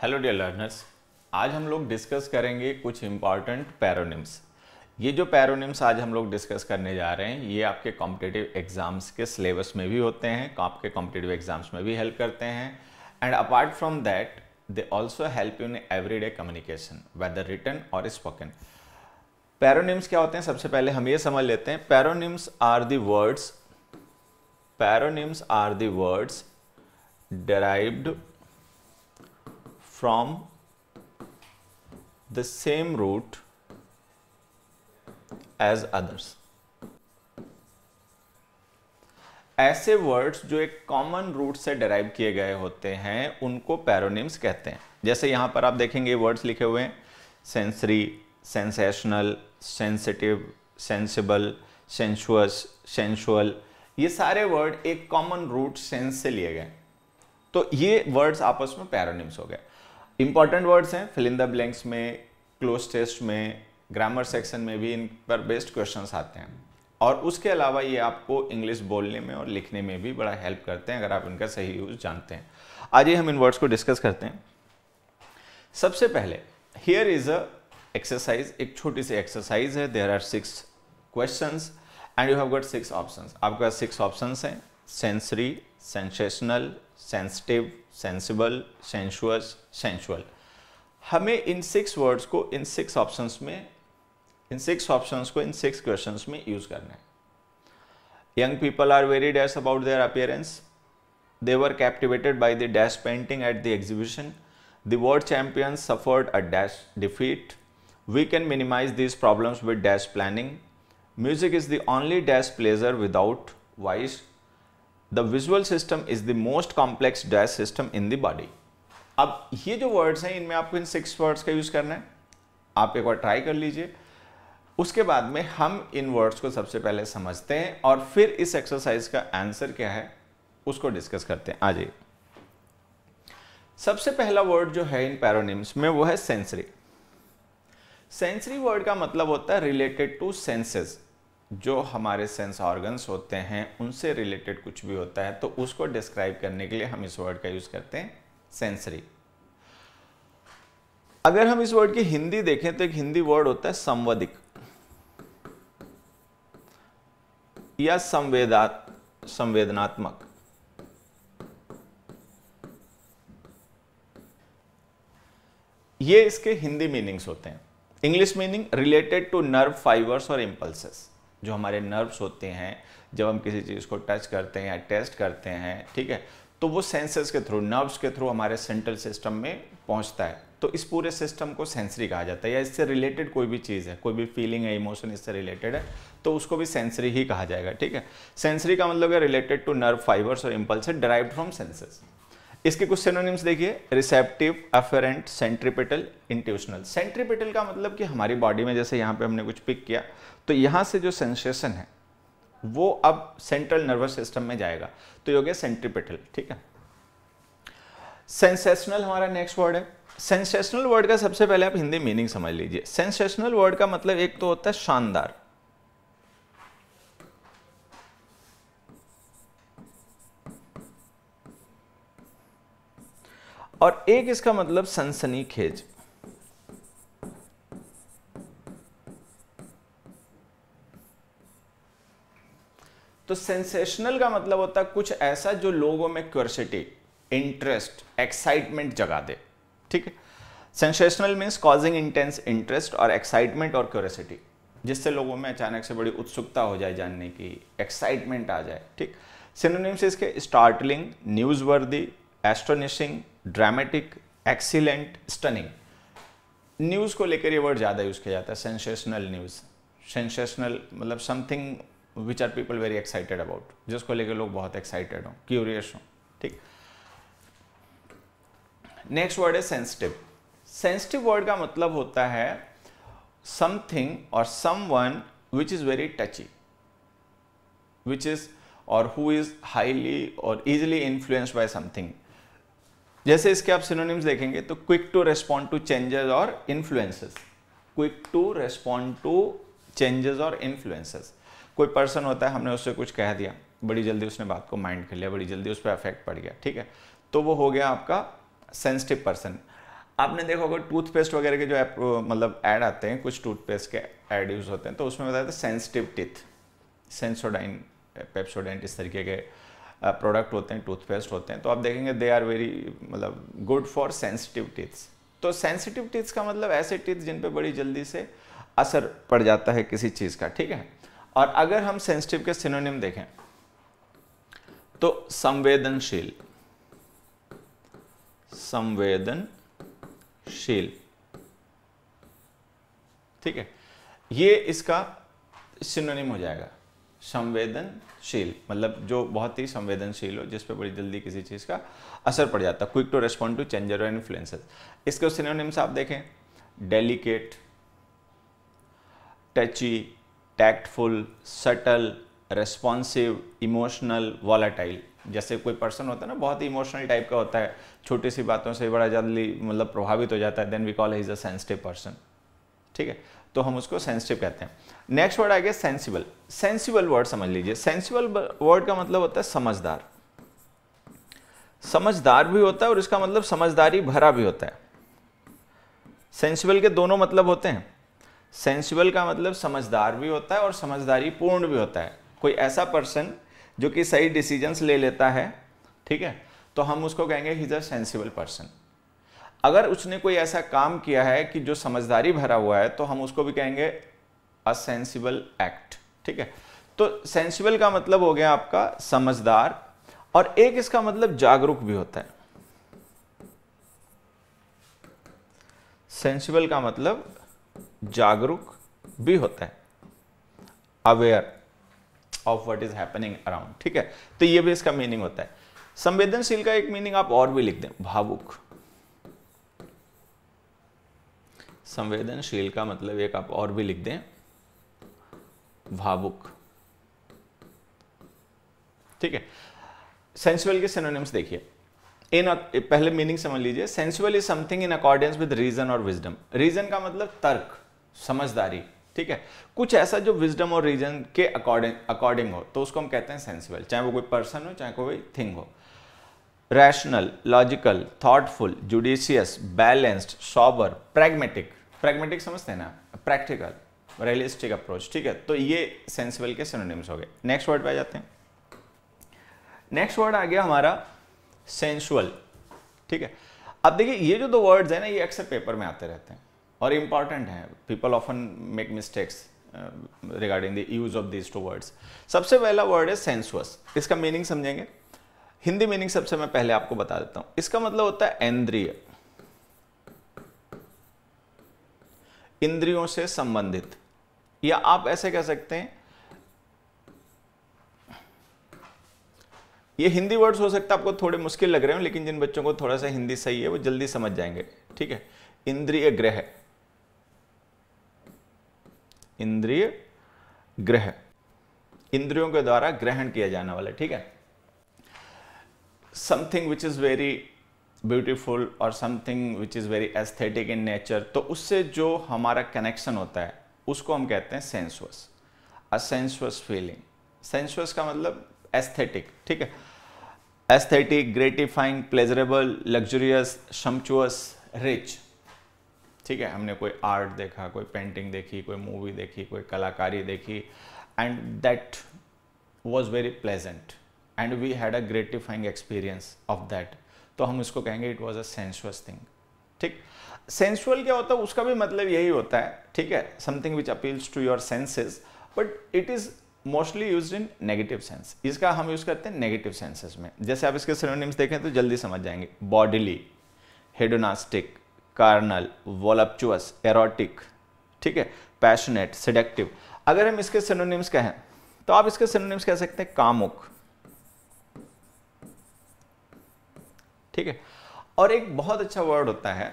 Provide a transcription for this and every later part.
Hello dear learners आज हम लोग डिस्कस करेंगे कुछ इम्पॉर्टेंट पैरोनिम्स ये जो पैरोनिम्स आज हम लोग डिस्कस करने जा रहे हैं ये आपके कॉम्पिटेटिव एग्जाम्स के सिलेबस में भी होते हैं आपके कॉम्पिटेटिव एग्जाम्स में भी हेल्प करते हैं and apart from that they also help in every day communication whether written और स्पोकन पैरोनिम्स क्या होते हैं सबसे पहले हम ये समझ लेते हैं paronyms are the words paronyms are the words derived from the same root as others. ऐसे वर्ड्स जो एक कॉमन रूट से डेराइव किए गए होते हैं उनको पैरोनिम्स कहते हैं जैसे यहां पर आप देखेंगे वर्ड्स लिखे हुए हैं sensory sensational sensitive sensible sensuous sensual ये सारे वर्ड एक कॉमन रूट सेंस से लिए गए तो ये वर्ड्स आपस में पैरोनिम्स हो गए इंपॉर्टेंट वर्ड्स हैं फिल इन द ब्लैंक्स में क्लोज टेस्ट में ग्रामर सेक्शन में भी इन पर बेस्ड क्वेश्चंस आते हैं और उसके अलावा ये आपको इंग्लिश बोलने में और लिखने में भी बड़ा हेल्प करते हैं अगर आप इनका सही यूज जानते हैं आज ही हम इन वर्ड्स को डिस्कस करते हैं सबसे पहले हियर इज अ एक्सरसाइज एक छोटी सी एक्सरसाइज है there are six question and you have got six option आपके पास सिक्स ऑप्शन हैं sensory sensational sensitive sensible sensuous sensual हमें इन सिक्स वर्ड्स को इन सिक्स ऑप्शन में इन सिक्स ऑप्शन को इन सिक्स क्वेश्चन में यूज करना है young people are very dash about their appearance they were captivated by the dash painting at the exhibition the world champion suffered a dash defeat we can minimise these problems with dash planning music is the only dash pleasure without voice the visual system is the most complex dash system in the body अब ये जो वर्ड्स हैं इनमें आपको इन six words का use करना है आप एक बार ट्राई कर लीजिए उसके बाद में हम इन वर्ड्स को सबसे पहले समझते हैं और फिर इस एक्सरसाइज का आंसर क्या है उसको डिस्कस करते हैं आ सबसे पहला वर्ड जो है इन पैरोनिम्स में वो है सेंसरी सेंसरी वर्ड का मतलब होता है रिलेटेड टू सेंसेस जो हमारे सेंस ऑर्गन्स होते हैं उनसे रिलेटेड कुछ भी होता है तो उसको डिस्क्राइब करने के लिए हम इस वर्ड का यूज़ करते हैं सेंसरी अगर हम इस वर्ड की हिंदी देखें तो एक हिंदी वर्ड होता है संवदिक या संवेदा संवेदनात्मक ये इसके हिंदी मीनिंग्स होते हैं English meaning related to nerve fibres और इंपल्सेस जो हमारे नर्व्स होते हैं जब हम किसी चीज़ को टच करते हैं या टेस्ट करते हैं ठीक है तो वो सेंसर्स के थ्रू नर्व्स के थ्रू हमारे सेंट्रल सिस्टम में पहुंचता है तो इस पूरे सिस्टम को सेंसरी कहा जाता है या इससे रिलेटेड कोई भी चीज़ है कोई भी फीलिंग है इमोशन इससे रिलेटेड है तो उसको भी सेंसरी ही कहा जाएगा ठीक है सेंसरी का मतलब है रिलेटेड टू नर्व फाइबर्स और इम्पल्स डराइव फ्रॉम सेंसेस इसके कुछ सिनोनिम्स देखिए receptive afferent centripetal intuitional centripetal का मतलब कि हमारी बॉडी में जैसे यहाँ पे हमने कुछ पिक किया तो यहां से जो सेंसेशन है वो अब सेंट्रल नर्वस सिस्टम में जाएगा तो ये हो गया सेंट्रीपेटल ठीक है सेंसेशनल हमारा नेक्स्ट वर्ड है सेंसेशनल वर्ड का सबसे पहले आप हिंदी मीनिंग समझ लीजिए सेंसेशनल वर्ड का मतलब एक तो होता है शानदार और एक इसका मतलब सनसनी खेज तो सेंसेशनल का मतलब होता है कुछ ऐसा जो लोगों में क्यूरसिटी इंटरेस्ट एक्साइटमेंट जगा दे ठीक है sensational means causing intense interest और एक्साइटमेंट और क्यूरसिटी जिससे लोगों में अचानक से बड़ी उत्सुकता हो जाए जानने की एक्साइटमेंट आ जाए ठीक सिनोनिम्स इसके startling news worthy astonishing dramatic excellent stunning news को लेकर ये वर्ड ज़्यादा यूज़ किया जाता है सेंसेशनल न्यूज़ सेंसेशनल मतलब something which are people very excited about जिसको लेकर लोग बहुत एक्साइटेड हों क्यूरियस हों ठीक नेक्स्ट वर्ड है सेंसिटिव सेंसिटिव वर्ड का मतलब होता है समथिंग और someone which is very touchy which is और हु इज़ हाईली और इजिली इन्फ्लुएंस्ड बाय समथिंग जैसे इसके आप सिनोनिम्स देखेंगे तो quick to respond to changes और influences quick to respond to changes और इन्फ्लुएंसेस कोई पर्सन होता है हमने उससे कुछ कह दिया बड़ी जल्दी उसने बात को माइंड कर लिया बड़ी जल्दी उस पर अफेक्ट पड़ गया ठीक है तो वो हो गया आपका सेंसिटिव पर्सन आपने देखा अगर टूथपेस्ट वगैरह के जो मतलब ऐड आते हैं कुछ टूथपेस्ट के ऐड यूज़ होते हैं तो उसमें बताते हैं सेंसिटिव टिथ सेंसोडाइन पेप्सोडेंट इस तरीके के प्रोडक्ट होते हैं टूथपेस्ट होते हैं तो आप देखेंगे दे आर वेरी मतलब गुड फॉर सेंसिटिव टिथ्स तो सेंसिटिव टिथ्स का मतलब ऐसे टिथ्स जिन पर बड़ी जल्दी से असर पड़ जाता है किसी चीज़ का ठीक है और अगर हम सेंसिटिव के सिनोनिम देखें तो संवेदनशील संवेदनशील ठीक है ये इसका सिनोनिम हो जाएगा संवेदनशील मतलब जो बहुत ही संवेदनशील हो जिस पे बड़ी जल्दी किसी चीज़ का असर पड़ जाता है quick to respond to changes और इन्फ्लुएंसेस इसके सिनोनिम्स आप देखें delicate touchy tactful subtle responsive emotional volatile जैसे कोई पर्सन होता है ना बहुत ही इमोशनल टाइप का होता है छोटी सी बातों से बड़ा जल्दी मतलब प्रभावित हो जाता है then we call is a sensitive person ठीक है तो हम उसको सेंसिटिव कहते हैं नेक्स्ट वर्ड आ गया सेंसिबल सेंसिबल वर्ड समझ लीजिए सेंसिबल वर्ड का मतलब होता है समझदार समझदार भी होता है और इसका मतलब समझदारी भरा भी होता है सेंसिबल के दोनों मतलब होते हैं सेंसुअल का मतलब समझदार भी होता है और समझदारी पूर्ण भी होता है कोई ऐसा पर्सन जो कि सही डिसीजंस ले लेता है ठीक है तो हम उसको कहेंगे he is a sensible person अगर उसने कोई ऐसा काम किया है कि जो समझदारी भरा हुआ है तो हम उसको भी कहेंगे अ सेंसिबल एक्ट ठीक है तो सेंसिबल का मतलब हो गया आपका समझदार और एक इसका मतलब जागरूक भी होता है सेंसिबल का मतलब जागरूक भी होता है aware of what is happening around ठीक है तो ये भी इसका मीनिंग होता है संवेदनशील का एक मीनिंग आप और भी लिख दें भावुक संवेदनशील का मतलब एक आप और भी लिख दें भावुक ठीक है सेंसुअल के सिनोनिम्स देखिए इन पहले मीनिंग समझ लीजिए sensual is something in accordance with reason और विजडम रीजन का मतलब तर्क समझदारी ठीक है कुछ ऐसा जो विजडम और रीजन के अकॉर्डिंग अकॉर्डिंग हो तो उसको हम कहते हैं सेंसिबल चाहे वो कोई पर्सन हो चाहे कोई थिंग हो rational logical thoughtful judicious balanced sober pragmatic pragmatic समझते हैं ना प्रैक्टिकल रियलिस्टिक अप्रोच ठीक है तो ये सेंसिबल के सिनोनिम्स हो गए नेक्स्ट वर्ड पे आ जाते हैं नेक्स्ट वर्ड आ गया हमारा सेंसुअल ठीक है अब देखिए ये जो दो वर्ड्स हैं ना ये अक्सर पेपर में आते रहते हैं और इम्पॉर्टेंट है people often make mistakes regarding the use of of two words सबसे पहला वर्ड है सेंसुअस इसका मीनिंग समझेंगे हिंदी मीनिंग सबसे मैं पहले आपको बता देता हूं इसका मतलब होता है इंद्रिय इंद्रियों से संबंधित या आप ऐसे कह सकते हैं ये हिंदी वर्ड्स हो सकता है आपको थोड़े मुश्किल लग रहे हो लेकिन जिन बच्चों को थोड़ा सा हिंदी सही है वो जल्दी समझ जाएंगे ठीक है इंद्रिय ग्रह इंद्रिय ग्रह इंद्रियों के द्वारा ग्रहण किया जाने वाला ठीक है something which is very beautiful और something which is very aesthetic in nature तो उससे जो हमारा कनेक्शन होता है उसको हम कहते हैं sensuous a sensuous feeling sensuous का मतलब एस्थेटिक ठीक है aesthetic gratifying pleasurable luxurious sumptuous rich ठीक है हमने कोई आर्ट देखा कोई पेंटिंग देखी कोई मूवी देखी कोई कलाकारी देखी and that was very pleasant and we had a gratifying experience of that तो हम उसको कहेंगे it was a sensuous thing ठीक सेंसुअल क्या होता है उसका भी मतलब यही होता है ठीक है something which appeals to your senses but it is mostly use in negative sense इसका हम यूज़ करते हैं नेगेटिव सेंसेस में जैसे आप इसके सिनोनिम्स देखें तो जल्दी समझ जाएंगे bodily hedonistic carnal voluptuous erotic ठीक है पैशनेट सिडेक्टिव अगर हम इसके सिनोनिम्स कहें तो आप इसके सिनोनिम्स कह सकते हैं कामुक ठीक है और एक बहुत अच्छा वर्ड होता है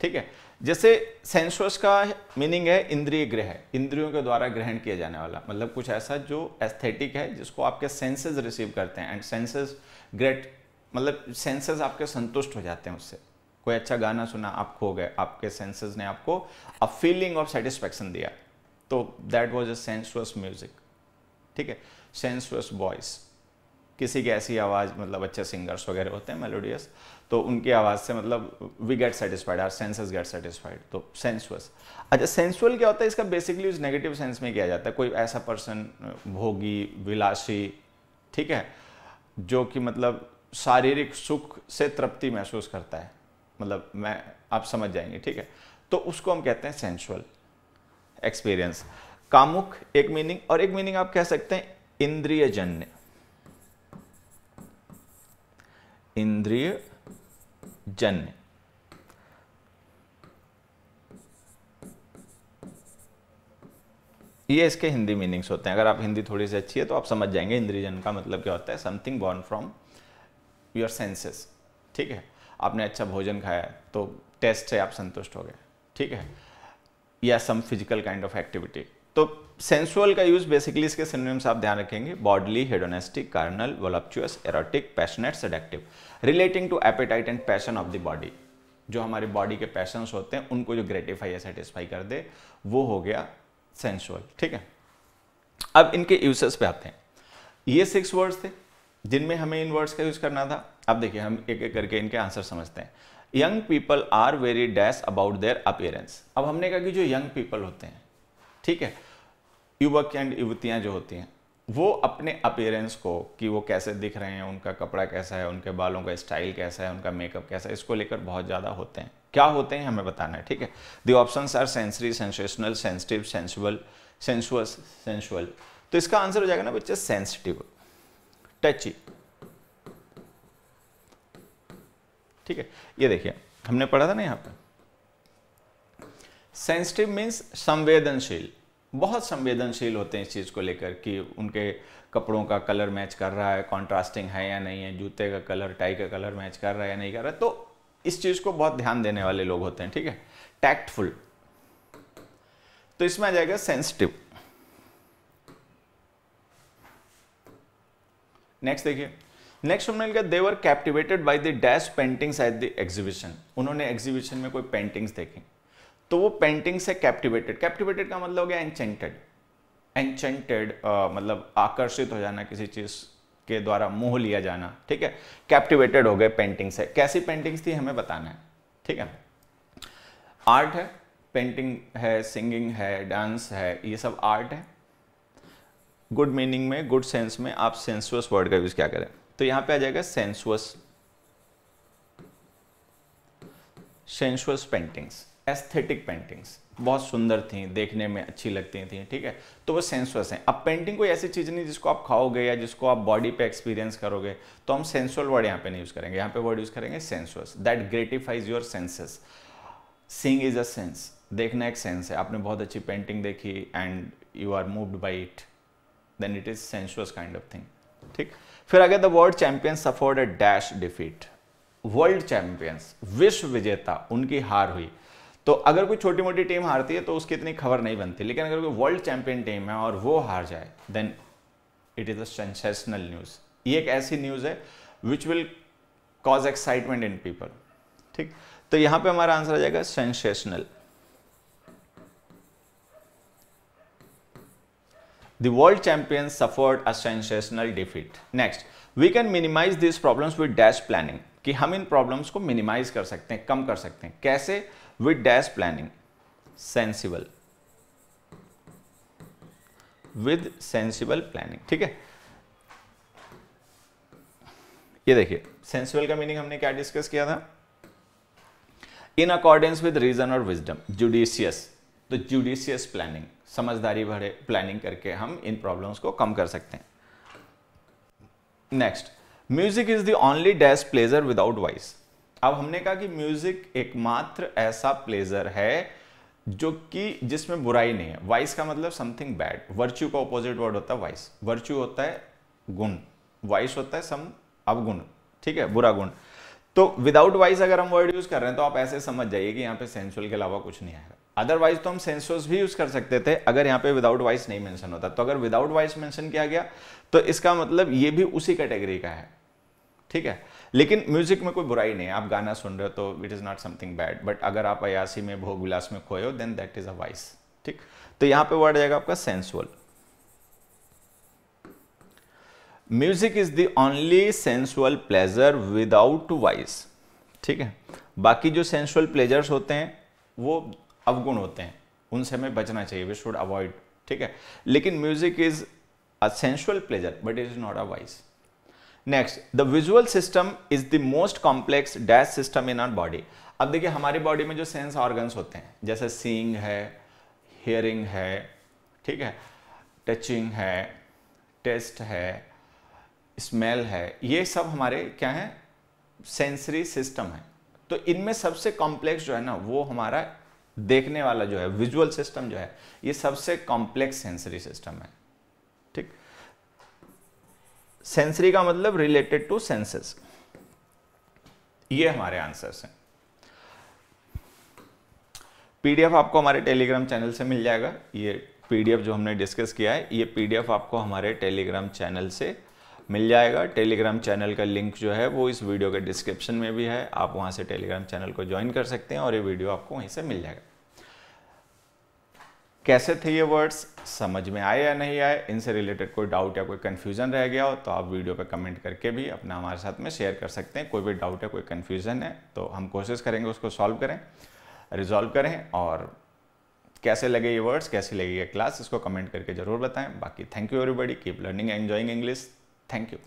ठीक है जैसे सेंसुअस का मीनिंग है इंद्रिय ग्रह इंद्रियों के द्वारा ग्रहण किया जाने वाला मतलब कुछ ऐसा जो एस्थेटिक है जिसको आपके सेंसेस रिसीव करते हैं एंड सेंसेस ग्रेट मतलब सेंसेस आपके संतुष्ट हो जाते हैं उससे कोई अच्छा गाना सुना आप खो गए आपके सेंसेस ने आपको अ फीलिंग ऑफ सेटिस्फेक्शन दिया तो that was a sensuous music ठीक है सेंसुअस वॉइस किसी की ऐसी आवाज़ मतलब अच्छे सिंगर्स वगैरह होते हैं मेलोडियस तो उनकी आवाज़ से मतलब we get satisfied our senses get satisfied तो सेंसुअस अच्छा सेंसुअल क्या होता है इसका बेसिकली उस नेगेटिव सेंस में किया जाता है कोई ऐसा पर्सन भोगी विलासी ठीक है जो कि मतलब शारीरिक सुख से तृप्ति महसूस करता है मतलब मैं आप समझ जाएंगे ठीक है तो उसको हम कहते हैं सेंशुअल एक्सपीरियंस कामुक एक मीनिंग और एक मीनिंग आप कह सकते हैं इंद्रियजन्य इंद्रिय जन्य ये इसके हिंदी मीनिंग्स होते हैं अगर आप हिंदी थोड़ी सी अच्छी है तो आप समझ जाएंगे इंद्रियजन का मतलब क्या होता है something born from your senses ठीक है आपने अच्छा भोजन खाया तो टेस्ट से आप संतुष्ट हो गए ठीक है या some physical kind of activity तो सेंसुअल का यूज़ बेसिकली इसके सिनोनिम्स आप ध्यान रखेंगे bodily hedonistic carnal voluptuous erotic passionate seductive relating to appetite and passion of the body जो हमारे बॉडी के पैशंस होते हैं उनको जो ग्रेटिफाई या सेटिस्फाई कर दे वो हो गया सेंसुअल ठीक है अब इनके यूसेस पे आते हैं ये सिक्स वर्ड्स थे जिनमें हमें इन वर्ड्स का यूज़ करना था अब देखिए हम एक एक करके इनके आंसर समझते हैं young people are very dash about their appearance अब हमने कहा कि जो यंग पीपल होते हैं ठीक है युवक एंड युवतियाँ जो होती हैं वो अपने अपेयरेंस को कि वो कैसे दिख रहे हैं उनका कपड़ा कैसा है उनके बालों का स्टाइल कैसा है उनका मेकअप कैसा है इसको लेकर बहुत ज़्यादा होते हैं क्या होते हैं हमें बताना है ठीक है the option are sensory sensational sensitive sensual sensuous sensual तो इसका आंसर हो जाएगा ना बच्चे सेंसिटिव टची ठीक है ये देखिए हमने पढ़ा था ना यहाँ पर सेंसिटिव मीन्स संवेदनशील बहुत संवेदनशील होते हैं इस चीज़ को लेकर कि उनके कपड़ों का कलर मैच कर रहा है कॉन्ट्रास्टिंग है या नहीं है जूते का कलर टाई का कलर मैच कर रहा है या नहीं कर रहा है तो इस चीज़ को बहुत ध्यान देने वाले लोग होते हैं ठीक है टैक्टफुल तो इसमें आ जाएगा सेंसिटिव नेक्स्ट देखिए नेक्स्ट हमने लिखा they were captivated by the dash paintings at the exhibition उन्होंने एग्जीबिशन में कोई पेंटिंग्स देखी तो वो पेंटिंग से कैप्टिवेटेड कैप्टिवेटेड का मतलब हो गया एंचेंटेड एंचेंटेड मतलब आकर्षित हो जाना किसी चीज़ के द्वारा मोह लिया जाना ठीक है कैप्टिवेटेड हो गए पेंटिंग से कैसी पेंटिंग्स थी हमें बताना है ठीक है आर्ट है पेंटिंग है सिंगिंग है डांस है ये सब आर्ट है गुड मीनिंग में गुड सेंस में आप सेंसुअस वर्ड का यूज़ क्या करें तो यहां पे आ जाएगा sensuous sensuous paintings aesthetic paintings बहुत सुंदर थी देखने में अच्छी लगती थी ठीक है तो वो सेंसुअस हैं अब पेंटिंग कोई ऐसी चीज़ नहीं जिसको आप खाओगे या जिसको आप बॉडी पे एक्सपीरियंस करोगे तो हम सेंसुअल वर्ड यहां पे नहीं यूज़ करेंगे यहां पे वर्ड यूज़ करेंगे sensuous that gratifies your senses seeing is a sense देखना एक सेंस है आपने बहुत अच्छी पेंटिंग देखी and you are moved by it then it is sensuous kind of thing ठीक फिर आगे the world champions suffered a dash defeat world champions विश्व विजेता उनकी हार हुई तो अगर कोई छोटी मोटी टीम हारती है तो उसकी इतनी खबर नहीं बनती लेकिन अगर कोई वर्ल्ड चैंपियन टीम है और वो हार जाए then it is a sensational news ये एक ऐसी न्यूज़ है which will cause excitement in people ठीक तो यहाँ पे हमारा आंसर आ जाएगा sensational the world champions suffered a sensational defeat. Next, we can minimize these problems with dash planning कि हम इन problems को minimize कर सकते हैं कम कर सकते हैं कैसे with dash planning sensible with sensible planning ठीक है ये देखिए सेंसिबल का मीनिंग हमने क्या डिस्कस किया था इन अकॉर्डेंस विद रीजन और विजडम जुडिशियस तो जुडिशियस प्लानिंग समझदारी भरे प्लानिंग करके हम इन प्रॉब्लम्स को कम कर सकते हैं next music is the only dash pleasure without voice अब हमने कहा कि म्यूजिक एकमात्र ऐसा प्लेजर है जो कि जिसमें बुराई नहीं है वाइस का मतलब समथिंग बैड वर्च्यू का ऑपोजिट वर्ड होता है वाइस वर्च्यू होता है गुण वाइस होता है सम अवगुण ठीक है बुरा गुण तो विदाउट वाइस अगर हम वर्ड यूज कर रहे हैं तो आप ऐसे समझ जाइए कि यहाँ पे सेंसुअल के अलावा कुछ नहीं आएगा अदरवाइज तो हम सेंसर्स भी यूज कर सकते थे अगर यहाँ पे विदाउट वॉइस नहीं मेंशन होता तो अगर विदाउट वाइस मेंशन किया गया तो इसका मतलब ये भी उसी कैटेगरी का है ठीक है लेकिन म्यूजिक में कोई बुराई नहीं है आप गाना सुन रहे हो तो it is not something bad but अगर आप अयासी में भोग विलास में खोए हो then that is a voice ठीक तो यहाँ पे वर्ड जाएगा आपका sensual music is the only sensual pleasure without voice ठीक है बाकी जो सेंसुअल प्लेजर्स होते हैं वो अवगुण होते हैं उनसे हमें बचना चाहिए वी शुड अवॉइड ठीक है लेकिन music is a sensual pleasure but it is not a vice next the visual system is the most complex dash system in our body अब देखिए हमारी बॉडी में जो सेंस ऑर्गन्स होते हैं जैसे सीइंग है हियरिंग है ठीक है टचिंग है टेस्ट है स्मेल है ये सब हमारे क्या है सेंसरी सिस्टम है तो इनमें सबसे कॉम्प्लेक्स जो है ना वो हमारा देखने वाला जो है विजुअल सिस्टम जो है ये सबसे कॉम्प्लेक्स सेंसरी सिस्टम है ठीक सेंसरी का मतलब रिलेटेड टू सेंसेस ये हमारे आंसर्स हैं पीडीएफ आपको हमारे टेलीग्राम चैनल से मिल जाएगा ये पीडीएफ जो हमने डिस्कस किया है ये पीडीएफ आपको हमारे टेलीग्राम चैनल से मिल जाएगा टेलीग्राम चैनल का लिंक जो है वो इस वीडियो के डिस्क्रिप्शन में भी है आप वहाँ से टेलीग्राम चैनल को ज्वाइन कर सकते हैं और ये वीडियो आपको वहीं से मिल जाएगा कैसे थे ये वर्ड्स समझ में आए या नहीं आए इनसे रिलेटेड कोई डाउट या कोई कन्फ्यूजन रह गया हो तो आप वीडियो पर कमेंट करके भी अपना हमारे साथ में शेयर कर सकते हैं कोई भी डाउट या कोई कन्फ्यूजन है तो हम कोशिश करेंगे उसको सॉल्व करें रिजॉल्व करें और कैसे लगे ये वर्ड्स कैसी लगी ये क्लास इसको कमेंट करके जरूर बताएं बाकी thank you everybody keep learning enjoying English Thank you.